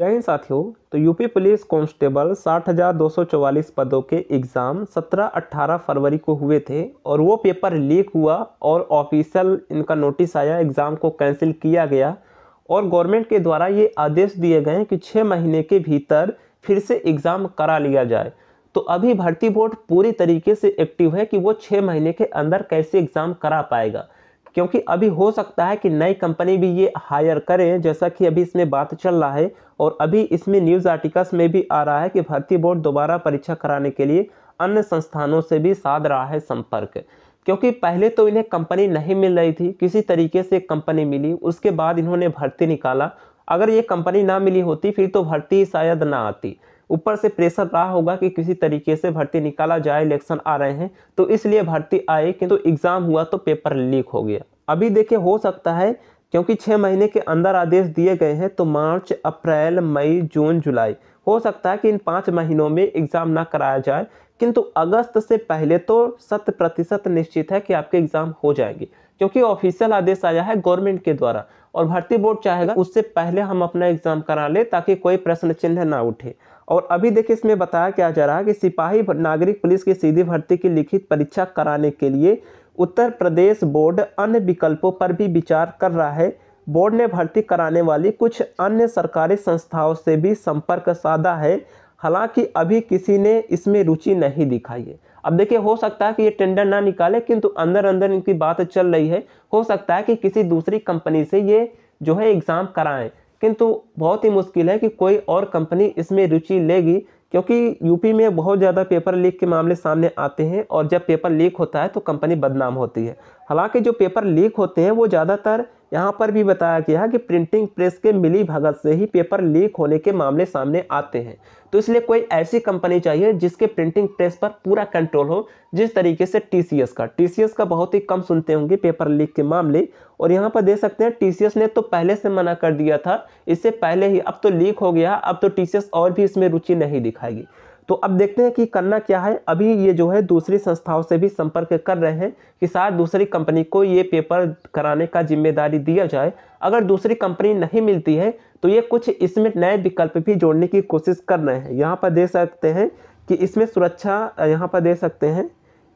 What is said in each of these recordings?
जय हिंद साथियों तो यूपी पुलिस कांस्टेबल साठ पदों के एग्ज़ाम 17-18 फरवरी को हुए थे और वो पेपर लीक हुआ और ऑफिशियल इनका नोटिस आया एग्ज़ाम को कैंसिल किया गया और गवर्नमेंट के द्वारा ये आदेश दिए गए कि छः महीने के भीतर फिर से एग्ज़ाम करा लिया जाए तो अभी भर्ती बोर्ड पूरी तरीके से एक्टिव है कि वो छः महीने के अंदर कैसे एग्ज़ाम करा पाएगा क्योंकि अभी हो सकता है कि नई कंपनी भी ये हायर करें जैसा कि अभी इसमें बात चल रहा है और अभी इसमें न्यूज़ आर्टिकल्स में भी आ रहा है कि भर्ती बोर्ड दोबारा परीक्षा कराने के लिए अन्य संस्थानों से भी साध रहा है संपर्क क्योंकि पहले तो इन्हें कंपनी नहीं मिल रही थी किसी तरीके से कंपनी मिली उसके बाद इन्होंने भर्ती निकाला अगर ये कंपनी ना मिली होती फिर तो भर्ती शायद ना आती ऊपर से प्रेशर रहा होगा कि किसी तरीके से भर्ती निकाला जाए इलेक्शन आ रहे हैं तो इसलिए भर्ती आए किंतु तो एग्ज़ाम हुआ तो पेपर लीक हो गया अभी देखिए हो सकता है क्योंकि छः महीने के अंदर आदेश दिए गए हैं तो मार्च अप्रैल मई जून जुलाई हो सकता है कि इन पाँच महीनों में एग्ज़ाम ना कराया जाए किंतु अगस्त से पहले तो शत प्रतिशत निश्चित है कि आपके एग्ज़ाम हो जाएंगे क्योंकि ऑफिशियल आदेश आया है गवर्नमेंट के द्वारा और भर्ती बोर्ड चाहेगा उससे पहले हम अपना एग्ज़ाम करा लें ताकि कोई प्रश्न चिन्ह ना उठे और अभी देखिए इसमें बताया क्या जा रहा है कि सिपाही नागरिक पुलिस की सीधी भर्ती की लिखित परीक्षा कराने के लिए उत्तर प्रदेश बोर्ड अन्य विकल्पों पर भी विचार कर रहा है बोर्ड ने भर्ती कराने वाली कुछ अन्य सरकारी संस्थाओं से भी संपर्क साधा है हालांकि अभी किसी ने इसमें रुचि नहीं दिखाई है अब देखिए हो सकता है कि ये टेंडर ना निकाले किंतु अंदर अंदर इनकी बात चल रही है हो सकता है कि किसी दूसरी कंपनी से ये जो है एग्ज़ाम कराएं किंतु बहुत ही मुश्किल है कि कोई और कंपनी इसमें रुचि लेगी क्योंकि यूपी में बहुत ज़्यादा पेपर लीक के मामले सामने आते हैं और जब पेपर लीक होता है तो कंपनी बदनाम होती है हालांकि जो पेपर लीक होते हैं वो ज़्यादातर यहाँ पर भी बताया गया कि प्रिंटिंग प्रेस के मिली भगत से ही पेपर लीक होने के मामले सामने आते हैं तो इसलिए कोई ऐसी कंपनी चाहिए जिसके प्रिंटिंग प्रेस पर पूरा कंट्रोल हो जिस तरीके से टी का टी का बहुत ही कम सुनते होंगे पेपर लीक के मामले और यहाँ पर देख सकते हैं टी ने तो पहले से मना कर दिया था इससे पहले ही अब तो लीक हो गया अब तो टी और भी इसमें रुचि नहीं दिखाएगी तो अब देखते हैं कि करना क्या है अभी ये जो है दूसरी संस्थाओं से भी संपर्क कर रहे हैं कि शायद दूसरी कंपनी को ये पेपर कराने का जिम्मेदारी दिया जाए अगर दूसरी कंपनी नहीं मिलती है तो ये कुछ इसमें नए विकल्प भी जोड़ने की कोशिश कर रहे हैं यहाँ पर दे सकते हैं कि इसमें सुरक्षा यहाँ पर दे सकते हैं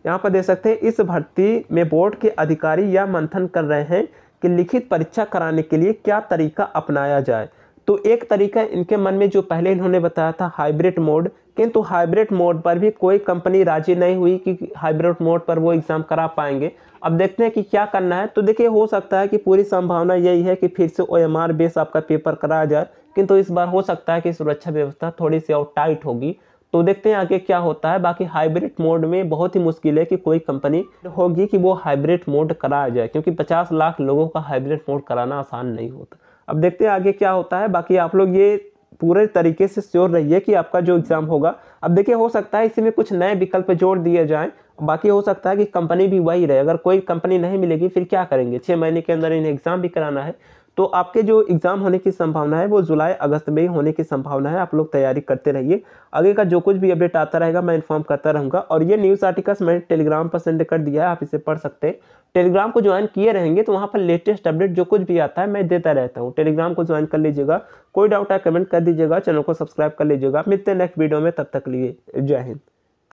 यहाँ पर दे सकते हैं इस भर्ती में बोर्ड के अधिकारी यह मंथन कर रहे हैं कि लिखित परीक्षा कराने के लिए क्या तरीका अपनाया जाए तो एक तरीका इनके मन में जो पहले इन्होंने बताया था हाइब्रिड मोड किंतु हाइब्रिड मोड पर भी कोई कंपनी राजी नहीं हुई कि हाइब्रिड मोड पर वो एग्ज़ाम करा पाएंगे अब देखते हैं कि क्या करना है तो देखिए हो सकता है कि पूरी संभावना यही है कि फिर से ओ एम आर बेस आपका पेपर कराया जाए किंतु इस बार हो सकता है कि सुरक्षा व्यवस्था थोड़ी सी और टाइट होगी तो देखते हैं आगे क्या होता है बाकी हाइब्रिड मोड में बहुत ही मुश्किल है कि कोई कंपनी होगी कि वो हाइब्रिड मोड कराया जाए क्योंकि 50 लाख लोगों का हाइब्रिड मोड कराना आसान नहीं होता अब देखते हैं आगे क्या होता है बाकी आप लोग ये पूरे तरीके से श्योर रहिए कि आपका जो एग्ज़ाम होगा अब देखिए हो सकता है इसी में कुछ नए विकल्प जोड़ दिए जाएँ बाकी हो सकता है कि कंपनी भी वही रहे अगर कोई कंपनी नहीं मिलेगी फिर क्या करेंगे छः महीने के अंदर इन्हें एग्ज़ाम भी कराना है तो आपके जो एग्ज़ाम होने की संभावना है वो जुलाई अगस्त में ही होने की संभावना है आप लोग तैयारी करते रहिए आगे का जो कुछ भी अपडेट आता रहेगा मैं इन्फॉर्म करता रहूँगा और ये न्यूज़ आर्टिकल्स मैंने टेलीग्राम पर सेंड कर दिया है आप इसे पढ़ सकते हैं टेलीग्राम को ज्वाइन किए रहेंगे तो वहाँ पर लेटेस्ट अपडेट जो कुछ भी आता है मैं देता रहता हूँ टेलीग्राम को ज्वाइन कर लीजिएगा कोई डाउट है कमेंट कर दीजिएगा चैनल को सब्सक्राइब कर लीजिएगा मिलते हैं नेक्स्ट वीडियो में तब तक लिए जय हिंद